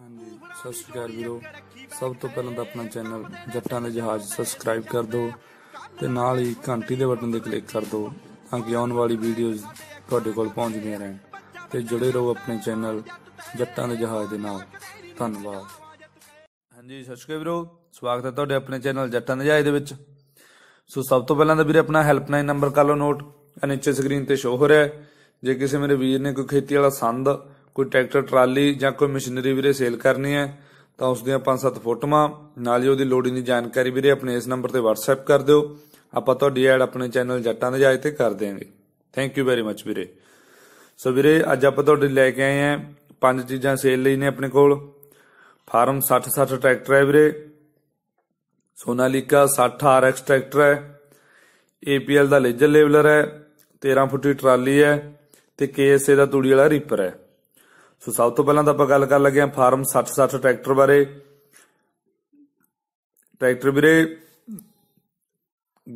ਹਾਂਜੀ ਸਤਿ ਸ਼੍ਰੀ ਅਕਾਲ ਵੀਰੋ ਸਭ ਤੋਂ ਪਹਿਲਾਂ ਤਾਂ ਆਪਣਾ ਚੈਨਲ ਜੱਟਾਂ ਦੇ ਜਹਾਜ਼ ਸਬਸਕ੍ਰਾਈਬ ਕਰ ਦਿਓ ਤੇ ਨਾਲ ਹੀ ਘੰਟੀ ਦੇ ਬਟਨ ਤੇ ਕਲਿੱਕ ਕਰ ਦਿਓ ਤਾਂ ਕਿ ਆਉਣ ਵਾਲੀ ਵੀਡੀਓਜ਼ ਤੁਹਾਡੇ ਕੋਲ ਪਹੁੰਚਦੀਆਂ ਰਹਿਣ ਤੇ ਜੁੜੇ ਰਹੋ ਆਪਣੇ ਚੈਨਲ ਜੱਟਾਂ ਦੇ ਜਹਾਜ਼ ਦੇ ਨਾਲ ਧੰਨਵਾਦ ਹਾਂਜੀ ਸਤਿ ਸ਼੍ਰੀ ਅਕਾਲ ਵੀਰੋ ਸਵਾਗਤ ਹੈ ਤੁਹਾਡੇ ਆਪਣੇ ਚੈਨਲ ਜੱਟਾਂ ਦੇ ਜਹਾਜ਼ ਦੇ ਵਿੱਚ ਸੋ ਸਭ ਤੋਂ ਪਹਿਲਾਂ ਤਾਂ ਵੀਰੇ ਆਪਣਾ ਹੈਲਪਲਾਈਨ ਨੰਬਰ ਕਰ ਲਓ ਨੋਟ ਨੀਚੇ ਸਕਰੀਨ ਤੇ ਸ਼ੋ ਹੋ ਰਿਹਾ ਹੈ ਜੇ ਕਿਸੇ ਮੇਰੇ ਵੀਰ ਨੇ ਕੋਈ ਖੇਤੀ ਵਾਲਾ ਸੰਦ ਕੋਈ ਟਰੈਕਟਰ ਟਰਾਲੀ ਜਾਂ ਕੋਈ ਮਸ਼ੀਨਰੀ ਵੀਰੇ ਸੇਲ ਕਰਨੀ ਹੈ ਤਾਂ ਉਸ ਦੀਆਂ 5-7 ਫੋਟੋਆਂ ਨਾਲ ਹੀ ਉਹਦੀ ਲੋੜੀਂਦੀ ਜਾਣਕਾਰੀ ਵੀਰੇ ਆਪਣੇ ਇਸ ਨੰਬਰ ਤੇ WhatsApp ਕਰ ਦਿਓ ਆਪਾਂ ਤੁਹਾਡੀ ਐਡ ਆਪਣੇ ਚੈਨਲ ਜੱਟਾਂ ਦੇ ਜਾਇ ਤੇ ਕਰ ਦੇਵਾਂਗੇ ਥੈਂਕ ਯੂ ਵੈਰੀ ਮੱਚ ਵੀਰੇ ਸੋ ਵੀਰੇ ਅੱਜ ਆਪਾਂ ਤੁਹਾਡੇ ਲੈ ਕੇ ਆਏ ਆਂ ਪੰਜ ਚੀਜ਼ਾਂ ਸੇਲ ਲਈ ਨੇ ਆਪਣੇ ਕੋਲ ਫਾਰਮ 60-60 ਟਰੈਕਟਰ ਹੈ ਵੀਰੇ ਸੋਨਾਲੀਕਾ 60 RX ਟਰੈਕਟਰ ਹੈ APL ਦਾ ਲੇਜਰ ਲੇਵਲਰ ਹੈ 13 ਫੁੱਟੀ ਟਰਾਲੀ ਹੈ ਤੇ KSA ਦਾ ਤੂੜੀ ਵਾਲਾ ਰੀਪਰ ਹੈ ਸੋ ਸਭ ਤੋਂ ਪਹਿਲਾਂ ਤਾਂ ਆਪਾਂ ਗੱਲ ਕਰ ਲੱਗੇ ਆ ਫਾਰਮ 60 ਟਰੈਕਟਰ ਬਾਰੇ ਟਰੈਕਟਰ ਵੀਰੇ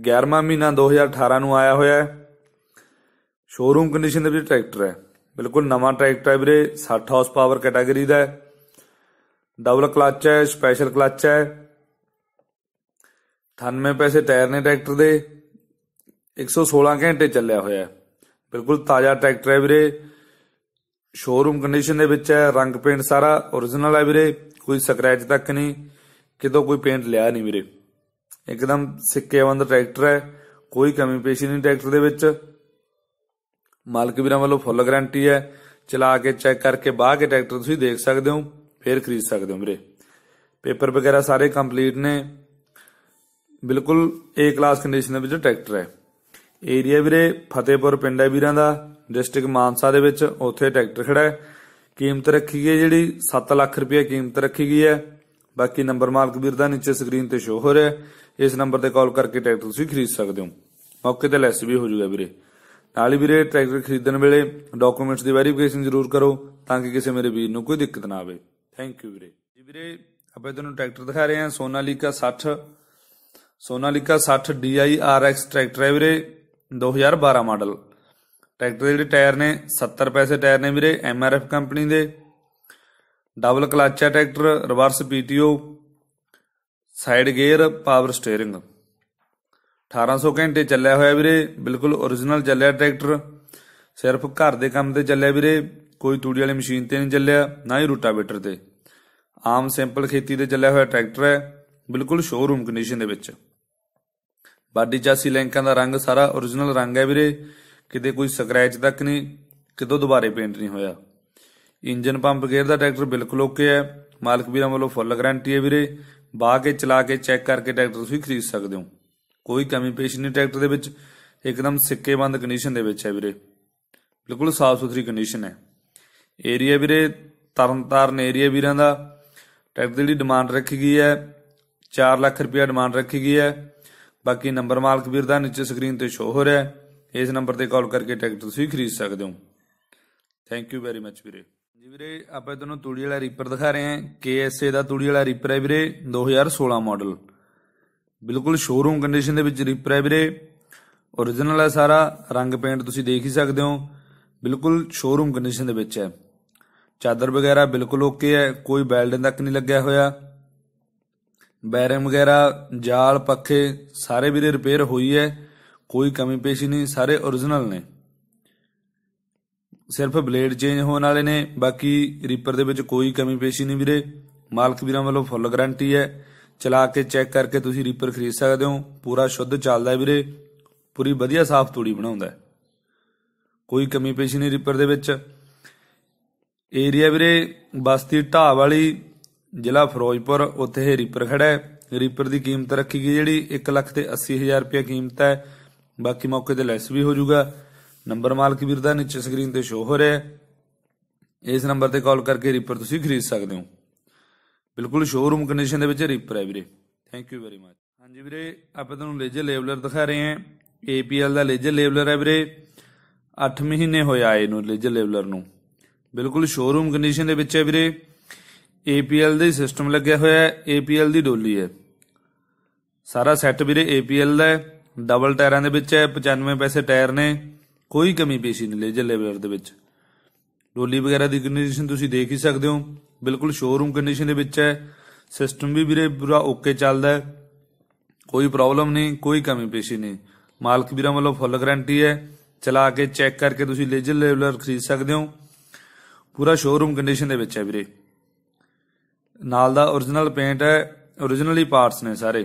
11ਵਾਂ ਮਹੀਨਾ 2018 ਨੂੰ ਆਇਆ ਹੋਇਆ ਹੈ ਸ਼ੋਰੂਮ ਕੰਡੀਸ਼ਨ ਦੇ ਵਿੱਚ ਟਰੈਕਟਰ ਹੈ ਬਿਲਕੁਲ ਨਵਾਂ ਟਰੈਕਟਰ ਹੈ ਵੀਰੇ 60 ਹਾਰਸ ਪਾਵਰ ਕੈਟਾਗਰੀ ਦਾ ਹੈ ਡਬਲ ਕਲੱਚ ਹੈ ਸਪੈਸ਼ਲ ਕਲੱਚ ਹੈ 98 ਪੈਸੇ ਟਾਇਰ ਨੇ ਟਰੈਕਟਰ ਦੇ 116 ਘੰਟੇ ਚੱਲਿਆ ਹੋਇਆ ਹੈ ਬਿਲਕੁਲ ਤਾਜ਼ਾ ਟਰੈਕਟਰ ਹੈ ਵੀਰੇ ਸ਼ੋਰੂਮ ਕੰਡੀਸ਼ਨ ਦੇ ਵਿੱਚ ਹੈ ਰੰਗ ਪੇਂਟ ਸਾਰਾ origignal ਹੈ ਵੀਰੇ ਕੋਈ ਸਕ੍ਰੈਚ ਤੱਕ ਨਹੀਂ ਕਿਤੋਂ ਕੋਈ ਪੇਂਟ ਲਿਆ ਨਹੀਂ ਵੀਰੇ ਇੱਕਦਮ ਸਿੱਕੇਵੰਦ ਟਰੈਕਟਰ ਹੈ ਕੋਈ ਕਮੀ ਪੇਸ਼ੀ ਨਹੀਂ ਟਰੈਕਟਰ ਦੇ ਵਿੱਚ ਮਾਲਕ ਵੀਰਾਂ ਵੱਲੋਂ ਫੁੱਲ ਗਾਰੰਟੀ ਹੈ ਚਲਾ ਕੇ ਚੈੱਕ ਕਰਕੇ ਬਾਹਰ ਕੇ ਟਰੈਕਟਰ ਤੁਸੀਂ ਦੇਖ ਸਕਦੇ ਹੋ ਫੇਰ ਖਰੀਦ ਸਕਦੇ ਹੋ ਵੀਰੇ ਪੇਪਰ ਵਗੈਰਾ ਸਾਰੇ ਕੰਪਲੀਟ ਨੇ ਬਿਲਕੁਲ A ਕਲਾਸ ਕੰਡੀਸ਼ਨ ਦੇ ਵਿੱਚ ਟਰੈਕਟਰ ਹੈ ਏਰੀਆ ਵੀਰੇ ਫਤਿਹਪੁਰ ਪਿੰਡ ਹੈ ਵੀਰਾਂ ਦਾ ਡਿਸਟ੍ਰਿਕਟ ਮਾਨਸਾ ਦੇ ਵਿੱਚ ਉੱਥੇ ਟਰੈਕਟਰ ਖੜਾ ਹੈ ਕੀਮਤ ਰੱਖੀ ਗਈ ਜਿਹੜੀ 7 ਲੱਖ ਰੁਪਏ ਕੀਮਤ ਰੱਖੀ ਗਈ ਹੈ ਬਾਕੀ ਨੰਬਰ ਮਾਲਕ ਵੀਰ ਦਾ ਨੀਚੇ ਸਕਰੀਨ ਤੇ ਸ਼ੋ ਹੋ ਰਿਹਾ ਹੈ ਇਸ ਨੰਬਰ ਤੇ ਕਾਲ ਕਰਕੇ ਟਰੈਕਟਰ ਤੁਸੀਂ ਖਰੀਦ ਸਕਦੇ ਹੋ ਮੌਕੇ ਤੇ ਲੈਸ ਵੀ ਹੋ ਜਾਊਗਾ ਵੀਰੇ ਨਾਲ ਹੀ ਵੀਰੇ ਟਰੈਕਟਰ ਖਰੀਦਣ ਵੇਲੇ ਡਾਕੂਮੈਂਟਸ ਦੀ ਵੈਰੀਫਿਕੇਸ਼ਨ ਜ਼ਰੂਰ ਕਰੋ ਤਾਂ ਕਿ ਕਿਸੇ ਮੇਰੇ ਵੀਰ ਨੂੰ ਕੋਈ ਦਿੱਕਤ ਨਾ ਆਵੇ ਥੈਂਕ ਯੂ ਵੀਰੇ ਜੀ ਵੀਰੇ ਆਪਾਂ ਤੁਹਾਨੂੰ ਟਰੈਕਟਰ ਦਿਖਾ ਰਹੇ ਹਾਂ ਸੋਨਾਲੀਕਾ 60 ਸੋਨਾਲੀਕਾ 60 DIRX ਟਰੈਕਟਰ ਹੈ ਵੀਰੇ 2012 ਮਾਡਲ ਟਰੈਕਟਰ ਦੇ ਜਿਹੜੇ ਟਾਇਰ ਨੇ 70 ਪੈਸੇ ਟਾਇਰ ਨੇ ਵੀਰੇ ਐਮ ਆਰ ਐਫ ਕੰਪਨੀ ਦੇ ਡਬਲ ਕਲਚ ਹੈ tractor reverse PTO side gear power steering 1800 ਘੰਟੇ ਚੱਲਿਆ ਹੋਇਆ ਵੀਰੇ ਬਿਲਕੁਲ origignal ਚੱਲਿਆ ਟਰੈਕਟਰ ਸਿਰਫ ਘਰ ਦੇ ਕੰਮ ਤੇ ਚੱਲਿਆ ਵੀਰੇ ਕੋਈ ਤੂੜੀ ਵਾਲੀ ਮਸ਼ੀਨ ਤੇ ਨਹੀਂ ਚੱਲਿਆ ਨਾ ਹੀ ਰੋਟਾਵੇਟਰ ਤੇ ਆਮ ਸਿੰਪਲ ਖੇਤੀ ਤੇ ਚੱਲਿਆ ਹੋਇਆ ਟਰੈਕਟਰ ਹੈ ਬਿਲਕੁਲ ਸ਼ੋਰੂਮ ਕੰਡੀਸ਼ਨ ਦੇ ਵਿੱਚ ਬਾਡੀ ਚਾਸੀ ਲੈਂਕਾਂ ਦਾ ਰੰਗ ਸਾਰਾ origignal ਰੰਗ ਹੈ ਵੀਰੇ ਕਿਤੇ ਕੋਈ ਸਕ੍ਰੈਚ ਤੱਕ ਨਹੀਂ ਕਿਦੋਂ ਦੁਬਾਰੇ ਪੇਂਟ ਨਹੀਂ ਹੋਇਆ ਇੰਜਨ ਪੰਪ ਗੇਅਰ ਦਾ ਟਰੈਕਟਰ ਬਿਲਕੁਲ ਓਕੇ ਹੈ ਮਾਲਕ ਵੀਰਾਂ ਵੱਲੋਂ ਫੁੱਲ ਗਾਰੰਟੀ ਹੈ ਵੀਰੇ ਬਾ ਕੇ ਚਲਾ ਕੇ ਚੈੱਕ ਕਰਕੇ ਟਰੈਕਟਰ ਤੁਸੀਂ ਖਰੀਦ ਸਕਦੇ ਹੋ ਕੋਈ ਕਮੀ ਪੇਸ਼ ਨਹੀਂ ਟਰੈਕਟਰ ਦੇ ਵਿੱਚ ਇੱਕਦਮ ਸਿੱਕੇਬੰਦ ਕੰਡੀਸ਼ਨ ਦੇ ਵਿੱਚ ਹੈ ਵੀਰੇ ਬਿਲਕੁਲ ਸਾਫ਼ ਸੁਥਰੀ ਕੰਡੀਸ਼ਨ ਹੈ ਏਰੀਆ ਵੀਰੇ ਤਰਨਤਾਰਨ ਏਰੀਆ ਵੀਰਾਂ ਦਾ ਟਰੈਕਟਰ ਦੀ ਜਿਹੜੀ ਡਿਮਾਂਡ ਰੱਖੀ ਗਈ ਹੈ 4 ਲੱਖ ਰੁਪਏ ਡਿਮਾਂਡ ਰੱਖੀ ਗਈ ਹੈ ਬਾਕੀ ਨੰਬਰ ਮਾਲਕ ਵੀਰ ਦਾ ਨੀਚੇ ਸਕਰੀਨ ਤੇ ਸ਼ੋ ਹੋ ਰਿਹਾ ਹੈ ਇਸ ਨੰਬਰ ਤੇ ਕਾਲ ਕਰਕੇ ਟਰੈਕਟਰ ਤੁਸੀਂ ਖਰੀਦ ਸਕਦੇ ਹੋ ਥੈਂਕ ਯੂ ਵੈਰੀ ਮੱਚ ਵੀਰੇ ਜੀ ਵੀਰੇ ਆਪਾਂ ਤੁਹਾਨੂੰ ਤੂੜੀ ਵਾਲਾ ਰੀਪਰ ਦਿਖਾ ਰਹੇ ਹਾਂ ਕੇਐਸਏ ਦਾ ਤੂੜੀ ਵਾਲਾ ਰੀਪਰ ਹੈ ਵੀਰੇ 2016 ਮਾਡਲ ਬਿਲਕੁਲ ਸ਼ੋਰੂਮ ਕੰਡੀਸ਼ਨ ਦੇ ਵਿੱਚ ਰੀਪਰ ਹੈ ਵੀਰੇ origignal ਹੈ ਸਾਰਾ ਰੰਗ ਪੇਂਟ ਤੁਸੀਂ ਦੇਖ ਹੀ ਸਕਦੇ ਹੋ ਬਿਲਕੁਲ ਸ਼ੋਰੂਮ ਕੰਡੀਸ਼ਨ ਦੇ ਵਿੱਚ ਹੈ ਚਾਦਰ ਵਗੈਰਾ ਬਿਲਕੁਲ ਓਕੇ ਹੈ ਕੋਈ ਬੈਲਡਿੰਗ ਤੱਕ ਨਹੀਂ ਲੱਗਿਆ ਹੋਇਆ ਬੈਰਿੰਗ ਵਗੈਰਾ ਜਾਲ ਪੱਖੇ ਸਾਰੇ ਵੀਰੇ ਰਿਪੇਅਰ ਹੋਈ ਹੈ ਕੋਈ ਕਮੀ ਪੇਸ਼ੀ ਨਹੀਂ ਸਾਰੇ origignal ਨੇ ਸਿਰਫ ਬਲੇਡ ਚੇਂਜ ਹੋਣ ਵਾਲੇ ਨੇ ਬਾਕੀ ਰੀਪਰ ਦੇ ਵਿੱਚ ਕੋਈ ਕਮੀ ਪੇਸ਼ੀ ਨਹੀਂ ਵੀਰੇ ਮਾਲਕ ਵੀਰਾਂ ਵੱਲੋਂ ਫੁੱਲ ਗਾਰੰਟੀ ਹੈ ਚਲਾ ਕੇ ਚੈੱਕ ਕਰਕੇ ਤੁਸੀਂ ਰੀਪਰ ਖਰੀਦ ਸਕਦੇ ਹੋ ਪੂਰਾ ਸ਼ੁੱਧ ਚੱਲਦਾ ਹੈ ਵੀਰੇ ਪੂਰੀ ਵਧੀਆ ਸਾਫ਼ ਤੂੜੀ ਬਣਾਉਂਦਾ ਹੈ ਕੋਈ ਕਮੀ ਪੇਸ਼ੀ ਨਹੀਂ ਰੀਪਰ ਦੇ ਵਿੱਚ ਏਰੀਆ ਵੀਰੇ ਬਸਤੀ ਢਾਬ ਵਾਲੀ ਜ਼ਿਲ੍ਹਾ ਫਿਰੋਜ਼ਪੁਰ ਉੱਥੇ ਹੈ ਰੀਪਰ ਖੜਾ ਹੈ ਰੀਪਰ ਦੀ ਕੀਮਤ ਰੱਖੀ ਗਈ ਜਿਹੜੀ 1 ਲੱਖ ਤੇ 80 ਹਜ਼ਾਰ ਰੁਪਏ ਕੀਮਤ ਹੈ ਬਾਕੀ ਮੌਕੇ ਤੇ ਲੈਸ ਵੀ ਹੋ ਜਾਊਗਾ ਨੰਬਰ ਮਾਲਕ ਵੀਰ ਦਾ ਨੀਚੇ ਸਕਰੀਨ ਤੇ ਸ਼ੋ ਹੋ ਰਿਹਾ ਇਸ ਨੰਬਰ ਤੇ ਕਾਲ ਕਰਕੇ ਰੀਪਰ ਤੁਸੀਂ ਖਰੀਦ ਸਕਦੇ ਹੋ ਬਿਲਕੁਲ ਸ਼ੋਰੂਮ ਕੰਡੀਸ਼ਨ ਦੇ ਵਿੱਚ ਰੀਪਰ ਹੈ ਵੀਰੇ ਥੈਂਕ ਯੂ ਵੈਰੀ ਮਚ ਹਾਂਜੀ ਵੀਰੇ ਆਪਾਂ ਤੁਹਾਨੂੰ ਲੇਜ਼ਰ ਲੇਬਲਰ ਦਿਖਾ ਰਹੇ ਹਾਂ APL ਦਾ ਲੇਜ਼ਰ ਲੇਬਲਰ ਹੈ ਵੀਰੇ 8 ਮਹੀਨੇ ਹੋਏ ਆਏ ਨੂੰ ਲੇਜ਼ਰ ਲੇਬਲਰ ਨੂੰ ਬਿਲਕੁਲ ਸ਼ੋਰੂਮ ਕੰਡੀਸ਼ਨ ਦੇ ਵਿੱਚ ਹੈ ਵੀਰੇ APL ਦੇ ਸਿਸਟਮ ਲੱਗਿਆ ਹੋਇਆ ਹੈ APL ਦੀ ਡੋਲੀ ਹੈ ਸਾਰਾ ਸੈੱਟ ਵੀਰੇ APL ਦਾ ਹੈ ਡਬਲ ਟਾਇਰਾਂ ਦੇ ਵਿੱਚ ਹੈ 95 ਪੈਸੇ ਟਾਇਰ ਨੇ ਕੋਈ ਕਮੀ ਪੇਸ਼ੀ ਨਹੀਂ ਲੇਜਰ ਲੈਵਲਰ ਦੇ ਵਿੱਚ ਲੋਲੀ ਵਗੈਰਾ ਦੀ ਕੰਡੀਸ਼ਨ ਤੁਸੀਂ ਦੇਖ ਹੀ ਸਕਦੇ ਹੋ ਬਿਲਕੁਲ ਸ਼ੋਰੂਮ ਕੰਡੀਸ਼ਨ ਦੇ ਵਿੱਚ ਹੈ ਸਿਸਟਮ ਵੀ ਵੀਰੇ ਪੂਰਾ ਓਕੇ ਚੱਲਦਾ ਹੈ ਕੋਈ ਪ੍ਰੋਬਲਮ ਨਹੀਂ ਕੋਈ ਕਮੀ ਪੇਸ਼ੀ ਨਹੀਂ ਮਾਲਕ ਵੀਰਾਂ ਵੱਲੋਂ ਫੁੱਲ ਗਾਰੰਟੀ ਹੈ ਚਲਾ ਕੇ ਚੈੱਕ ਕਰਕੇ ਤੁਸੀਂ ਲੇਜ਼ਰ ਲੈਵਲਰ ਖਰੀਦ ਸਕਦੇ ਹੋ ਪੂਰਾ ਸ਼ੋਰੂਮ ਕੰਡੀਸ਼ਨ ਦੇ ਵਿੱਚ ਹੈ ਵੀਰੇ ਨਾਲ ਦਾ origignal ਪੇਂਟ ਹੈ origignal ਹੀ ਪਾਰਟਸ ਨੇ ਸਾਰੇ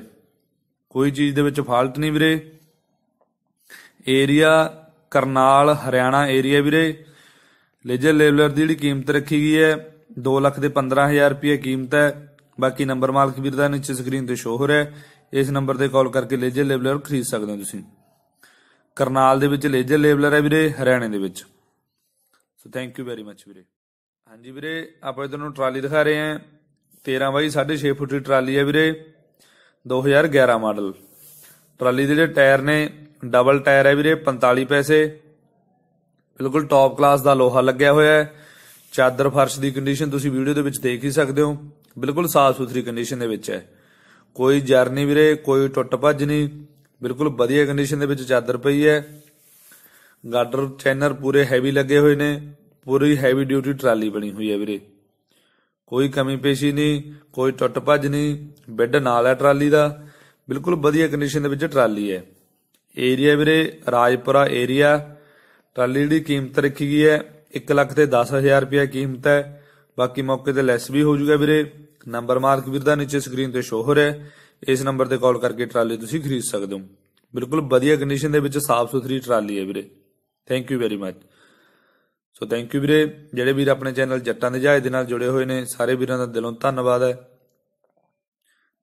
ਕੋਈ ਚੀਜ਼ ਦੇ ਵਿੱਚ ਫਾਲਟ ਨਹੀਂ ਵੀਰੇ ਏਰੀਆ ਕਰਨਾਲ ਹਰਿਆਣਾ ਏਰੀਆ ਵੀਰੇ ਲੇਜਰ ਲੇਬਲਰ ਦੀ ਜਿਹੜੀ ਕੀਮਤ ਰੱਖੀ ਗਈ ਹੈ 2 ਲੱਖ ਦੇ 15000 ਰੁਪਏ ਕੀਮਤ ਹੈ ਬਾਕੀ ਨੰਬਰ ਮਾਲਕ ਵੀਰ ਦਾ ਨੀਚੇ ਸਕਰੀਨ ਤੇ ਸ਼ੋ ਹੋ ਰਿਹਾ ਹੈ ਇਸ ਨੰਬਰ ਤੇ ਕਾਲ ਕਰਕੇ ਲੇਜਰ ਲੇਬਲਰ ਖਰੀਦ ਸਕਦੇ ਹੋ ਤੁਸੀਂ ਕਰਨਾਲ ਦੇ ਵਿੱਚ ਲੇਜਰ ਲੇਬਲਰ ਹੈ ਵੀਰੇ ਹਰਿਆਣੇ ਦੇ ਵਿੱਚ so thank you very much ਵੀਰੇ ਹਾਂਜੀ ਵੀਰੇ ਆਪਾਂ ਤੁਹਾਨੂੰ ਟਰਾਲੀ ਦਿਖਾ ਰਹੇ ਹਾਂ 13 ਬਾਈ 6.5 ਫੁੱਟ ਦੀ ਟਰਾਲੀ ਹੈ ਵੀਰੇ 2011 ਮਾਡਲ ਟਰਾਲੀ ਦੇ ਜਿਹੜੇ ਟਾਇਰ ਨੇ ਡਬਲ ਟਾਇਰ ਹੈ ਵੀਰੇ 45 ਪੈਸੇ ਬਿਲਕੁਲ ਟੌਪ ਕਲਾਸ ਦਾ ਲੋਹਾ ਲੱਗਿਆ ਹੋਇਆ ਹੈ ਚਾਦਰ ਫਰਸ਼ ਦੀ ਕੰਡੀਸ਼ਨ ਤੁਸੀਂ ਵੀਡੀਓ ਦੇ ਵਿੱਚ ਦੇਖ ਹੀ ਸਕਦੇ ਹੋ ਬਿਲਕੁਲ ਸਾਫ਼ ਸੁਥਰੀ ਕੰਡੀਸ਼ਨ ਦੇ ਵਿੱਚ ਹੈ ਕੋਈ ਜਰ ਨਹੀਂ ਵੀਰੇ ਕੋਈ ਟੁੱਟ ਭੱਜ ਨਹੀਂ ਬਿਲਕੁਲ ਵਧੀਆ ਕੰਡੀਸ਼ਨ ਦੇ ਵਿੱਚ ਚਾਦਰ ਪਈ ਹੈ ਗਾਡਰ ਚੈਨਰ ਪੂਰੇ ਹੈਵੀ ਲੱਗੇ ਹੋਏ ਨੇ ਪੂਰੀ ਹੈਵੀ ਡਿਊਟੀ ਟਰਾਲੀ ਬਣੀ ਹੋਈ ਹੈ ਵੀਰੇ ਕੋਈ ਕਮੀ ਪੇਸ਼ੀ ਨਹੀਂ ਕੋਈ ਟੁੱਟ ਭੱਜ ਨਹੀਂ ਬੈੱਡ ਨਾਲ ਹੈ ਟਰਾਲੀ ਦਾ ਬਿਲਕੁਲ ਵਧੀਆ ਕੰਡੀਸ਼ਨ ਦੇ ਵਿੱਚ ਟਰਾਲੀ ਹੈ ਏਰੀਆ ਵੀਰੇ ਰਾਜਪੁਰਾ ਏਰੀਆ ਟਰਾਲੀ ਦੀ ਕੀਮਤ ਰੱਖੀ ਗਈ ਹੈ 1 ਲੱਖ ਤੇ 10000 ਰੁਪਏ ਕੀਮਤ ਹੈ ਬਾਕੀ ਮੌਕੇ ਤੇ ਲੈਸ ਵੀ ਹੋ ਜੂਗਾ ਵੀਰੇ ਨੰਬਰ ਮਾਰਕ ਵੀਰ ਦਾ ਨੀਚੇ ਸਕਰੀਨ ਤੇ ਸ਼ੋ ਹੋ ਰਿਹਾ ਹੈ ਇਸ ਨੰਬਰ ਤੇ ਕਾਲ ਕਰਕੇ ਟਰਾਲੀ ਤੁਸੀਂ ਖਰੀਦ ਸਕਦੇ ਹੋ ਬਿਲਕੁਲ ਵਧੀਆ ਕੰਡੀਸ਼ਨ ਦੇ ਵਿੱਚ ਸਾਫ਼ ਸੁਥਰੀ ਟਰਾਲੀ ਹੈ ਵੀਰੇ thank you very much so thank you ਵੀਰੇ ਜਿਹੜੇ ਵੀਰ ਆਪਣੇ ਚੈਨਲ ਜੱਟਾਂ ਦੇ ਜਹਾਜ਼ ਦੇ ਨਾਲ ਜੁੜੇ ਹੋਏ ਨੇ ਸਾਰੇ ਵੀਰਾਂ ਦਾ ਦਿਲੋਂ ਧੰਨਵਾਦ ਹੈ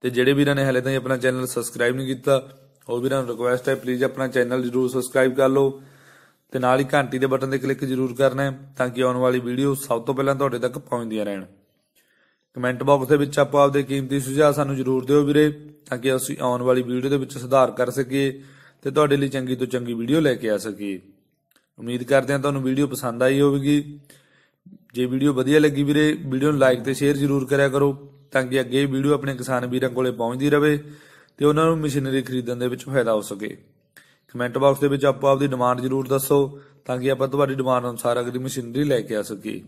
ਤੇ ਜਿਹੜੇ ਵੀਰਾਂ ਨੇ ਹਲੇ ਤਾਈਂ ਆਪਣਾ ਚੈਨਲ ਸਬਸਕ੍ਰਾਈਬ ਨਹੀਂ ਕੀਤਾ ਉਹ ਵੀਰਾਂ ਨੂੰ ਰਿਕੁਐਸਟ ਹੈ ਪਲੀਜ਼ ਆਪਣਾ ਚੈਨਲ ਜਰੂਰ ਸਬਸਕ੍ਰਾਈਬ ਕਰ ਲਓ ਤੇ ਨਾਲ ਹੀ ਘੰਟੀ ਦੇ ਬਟਨ ਤੇ ਕਲਿੱਕ ਜਰੂਰ ਕਰਨਾ ਤਾਂ ਕਿ ਆਉਣ ਵਾਲੀ ਵੀਡੀਓ ਸਭ ਤੋਂ ਪਹਿਲਾਂ ਤੁਹਾਡੇ ਤੱਕ ਪਹੁੰਚਦੀਆਂ ਰਹਿਣ ਕਮੈਂਟ ਬਾਕਸ ਦੇ ਵਿੱਚ ਆਪੋ ਆਪਦੇ ਕੀਮਤੀ ਸੁਝਾਅ ਸਾਨੂੰ ਜਰੂਰ ਦਿਓ ਵੀਰੇ ਤਾਂ ਕਿ ਅਸੀਂ ਆਉਣ ਵਾਲੀ ਵੀਡੀਓ ਦੇ ਵਿੱਚ ਸੁਧਾਰ ਕਰ ਸਕੀਏ ਤੇ ਤੁਹਾਡੇ ਲਈ ਚੰਗੀ ਤੋਂ ਚੰਗੀ ਵੀਡੀਓ ਲੈ ਕੇ ਆ ਸਕੀਏ ਉਮੀਦ ਕਰਦੇ ਹਾਂ ਤੁਹਾਨੂੰ ਵੀਡੀਓ ਪਸੰਦ ਆਈ ਹੋਵੇਗੀ ਜੇ ਵੀਡੀਓ ਵਧੀਆ ਲੱਗੀ ਵੀਰੇ ਵੀਡੀਓ ਨੂੰ ਲਾਈਕ ਤੇ ਸ਼ੇਅਰ ਜ਼ਰੂਰ ਕਰਿਆ ਕਰੋ ਤਾਂ ਕਿ ਅੱਗੇ ਵੀਡੀਓ ਆਪਣੇ ਕਿਸਾਨ ਵੀਰਾਂ ਕੋਲੇ ਪਹੁੰਚਦੀ ਰਹੇ ਤੇ ਉਹਨਾਂ ਨੂੰ ਮਸ਼ੀਨਰੀ ਖਰੀਦਣ ਦੇ ਵਿੱਚ ਫਾਇਦਾ ਹੋ ਸਕੇ ਕਮੈਂਟ ਬਾਕਸ ਦੇ ਵਿੱਚ ਆਪੋ ਆਪਦੀ ਡਿਮਾਂਡ ਜ਼ਰੂਰ ਦੱਸੋ ਤਾਂ ਕਿ ਆਪਾਂ ਤੁਹਾਡੀ ਡਿਮਾਂਡ ਅਨੁਸਾਰ ਅਗਲੀ ਮਸ਼ੀਨਰੀ ਲੈ ਕੇ ਆ ਸਕੀਏ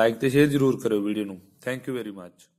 ਲਾਈਕ ਤੇ ਸ਼ੇਅਰ ਜ਼ਰੂਰ ਕਰਿਓ ਵੀਡੀਓ ਨੂੰ ਥੈਂਕ ਯੂ ਵੈਰੀ ਮੱਚ